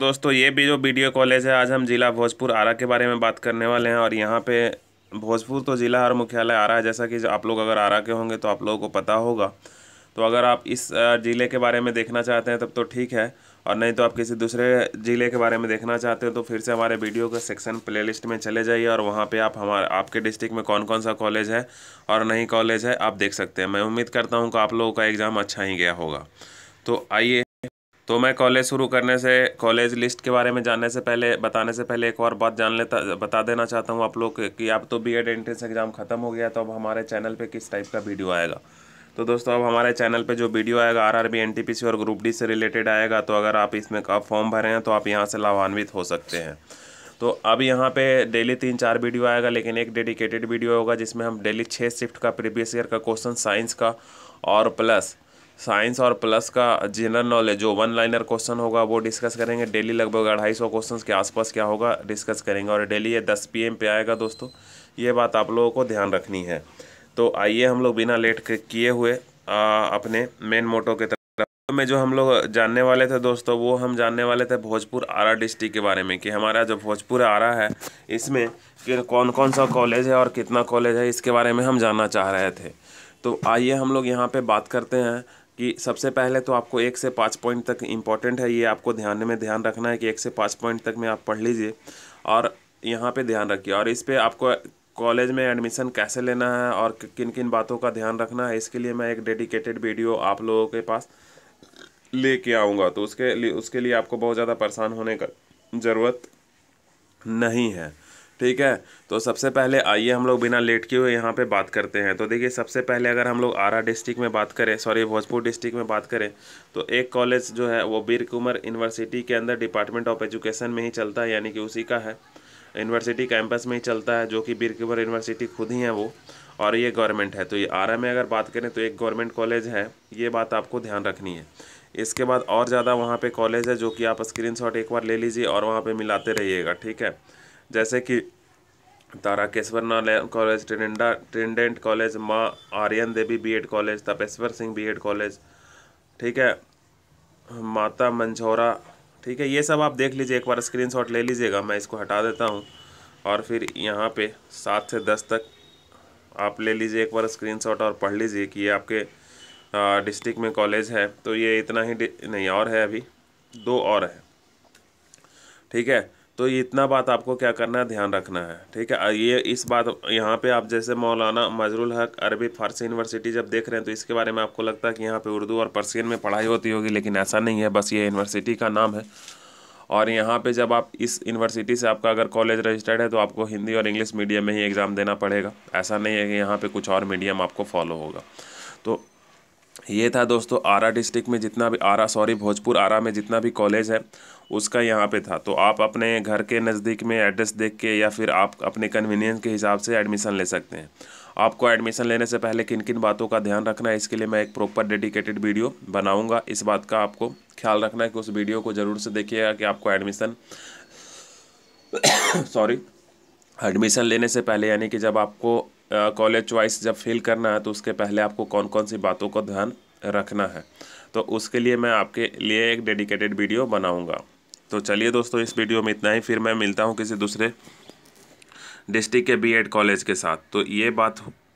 दोस्तों ये भी जो वीडियो कॉलेज है आज हम ज़िला भोजपुर आरा के बारे में बात करने वाले हैं और यहाँ पे भोजपुर तो ज़िला और मुख्यालय आरा है जैसा कि आप लोग अगर आरा के होंगे तो आप लोगों को पता होगा तो अगर आप इस ज़िले के बारे में देखना चाहते हैं तब तो ठीक है और नहीं तो आप किसी दूसरे ज़िले के बारे में देखना चाहते हो तो फिर से हमारे वीडियो के सेक्शन प्ले में चले जाइए और वहाँ पर आप हमारे आपके डिस्ट्रिक्ट में कौन कौन सा कॉलेज है और नहीं कॉलेज है आप देख सकते हैं मैं उम्मीद करता हूँ कि आप लोगों का एग्ज़ाम अच्छा ही गया होगा तो आइए तो मैं कॉलेज शुरू करने से कॉलेज लिस्ट के बारे में जानने से पहले बताने से पहले एक और बात जान लेता बता देना चाहता हूँ आप लोग कि अब तो बी एड एंट्रेंस एग्ज़ाम ख़त्म हो गया तो अब हमारे चैनल पे किस टाइप का वीडियो आएगा तो दोस्तों अब हमारे चैनल पे जो वीडियो आएगा R R B N T P C और ग्रुप डी से रिलेटेड आएगा तो अगर आप इसमें कब फॉर्म भरे हैं तो आप यहाँ से लाभान्वित हो सकते हैं तो अब यहाँ पे डेली तीन चार वीडियो आएगा लेकिन एक डेडिकेटेड वीडियो होगा जिसमें हम डेली छः शिफ्ट का प्रीवियस ईयर का क्वेश्चन साइंस का और प्लस साइंस और प्लस का जनरल नॉलेज जो वन लाइनर क्वेश्चन होगा वो डिस्कस करेंगे डेली लगभग अढ़ाई सौ क्वेश्चन के आसपास क्या होगा डिस्कस करेंगे और डेली ये दस पी पे आएगा दोस्तों ये बात आप लोगों को ध्यान रखनी है तो आइए हम लोग बिना लेट किए हुए आ, अपने मेन मोटो के तरफ में जो हम लोग जानने वाले थे दोस्तों वो हम जानने वाले थे भोजपुर आरा डिस्ट्रिक्ट के बारे में कि हमारा जो भोजपुर आरा है इसमें कि कौन कौन सा कॉलेज है और कितना कॉलेज है इसके बारे में हम जानना चाह रहे थे तो आइए हम लोग यहाँ पे बात करते हैं कि सबसे पहले तो आपको एक से पाँच पॉइंट तक इम्पॉर्टेंट है ये आपको ध्यान में ध्यान रखना है कि एक से पाँच पॉइंट तक में आप पढ़ लीजिए और यहाँ पे ध्यान रखिए और इस पर आपको कॉलेज में एडमिशन कैसे लेना है और किन किन बातों का ध्यान रखना है इसके लिए मैं एक डेडिकेटेड वीडियो आप लोगों के पास ले कर आऊँगा तो उसके लिए उसके लिए आपको बहुत ज़्यादा परेशान होने का ज़रूरत नहीं है ठीक है तो सबसे पहले आइए हम लोग बिना लेट किए हुए यहाँ पे बात करते हैं तो देखिए सबसे पहले अगर हम लोग आरा डिस्ट्रिक्ट में बात करें सॉरी भोजपुर डिस्ट्रिक्ट में बात करें तो एक कॉलेज जो है वो बीर कुमार यूनिवर्सिटी के अंदर डिपार्टमेंट ऑफ एजुकेशन में ही चलता है यानी कि उसी का है यूनिवर्सिटी कैंपस में ही चलता है जो कि बीर कुमार यूनिवर्सिटी खुद ही है वो और ये गवर्नमेंट है तो ये आरा में अगर बात करें तो एक गवर्नमेंट कॉलेज है ये बात आपको ध्यान रखनी है इसके बाद और ज़्यादा वहाँ पे कॉलेज है जो कि आप स्क्रीनशॉट एक बार ले लीजिए और वहाँ पे मिलाते रहिएगा ठीक है जैसे कि तारा कॉलेज ਕੇਸਵਰਨਾ ਕਾਲਜ कॉलेज माँ Aryan Devi B Ed college Tapeshwar Singh B Ed college ठीक है माता मंझौरा ठीक है ये सब आप देख लीजिए एक बार स्क्रीनशॉट ले लीजिएगा मैं इसको हटा देता हूँ और फिर यहाँ पे सात से दस तक आप ले लीजिए एक बार स्क्रीनशॉट और पढ़ लीजिए कि ये आपके डिस्ट्रिक्ट में कॉलेज है तो ये इतना ही नहीं और है अभी दो और है ठीक है तो ये इतना बात आपको क्या करना है ध्यान रखना है ठीक है ये इस बात यहाँ पे आप जैसे मौलाना मजरुल हक अरबी फारसी यूनिवर्सिटी जब देख रहे हैं तो इसके बारे में आपको लगता है कि यहाँ पे उर्दू और पर्सियन में पढ़ाई होती होगी लेकिन ऐसा नहीं है बस ये यूनिवर्सिटी का नाम है और यहाँ पे जब आप इस यूनिवर्सिटी से आपका अगर कॉलेज रजिस्टर्ड है तो आपको हिंदी और इंग्लिश मीडियम में ही एग्ज़ाम देना पड़ेगा ऐसा नहीं है कि यहाँ पर कुछ और मीडियम आपको फॉलो होगा तो ये था दोस्तों आरा डिस्ट्रिक्ट में जितना भी आरा सॉरी भोजपुर आरा में जितना भी कॉलेज है उसका यहाँ पे था तो आप अपने घर के नज़दीक में एड्रेस देख के या फिर आप अपने कन्वीनियंस के हिसाब से एडमिशन ले सकते हैं आपको एडमिशन लेने से पहले किन किन बातों का ध्यान रखना है इसके लिए मैं एक प्रॉपर डेडिकेटेड वीडियो बनाऊँगा इस बात का आपको ख्याल रखना है कि उस वीडियो को ज़रूर से देखिएगा कि आपको एडमिशन सॉरी एडमिशन लेने से पहले यानी कि जब आपको कॉलेज चॉइस जब फिल करना है तो उसके पहले आपको कौन कौन सी बातों का ध्यान रखना है तो उसके लिए मैं आपके लिए एक डेडिकेटेड वीडियो बनाऊँगा तो चलिए दोस्तों इस वीडियो में इतना ही फिर मैं मिलता हूँ किसी दूसरे डिस्ट्रिक्ट के बीएड कॉलेज के साथ तो ये बात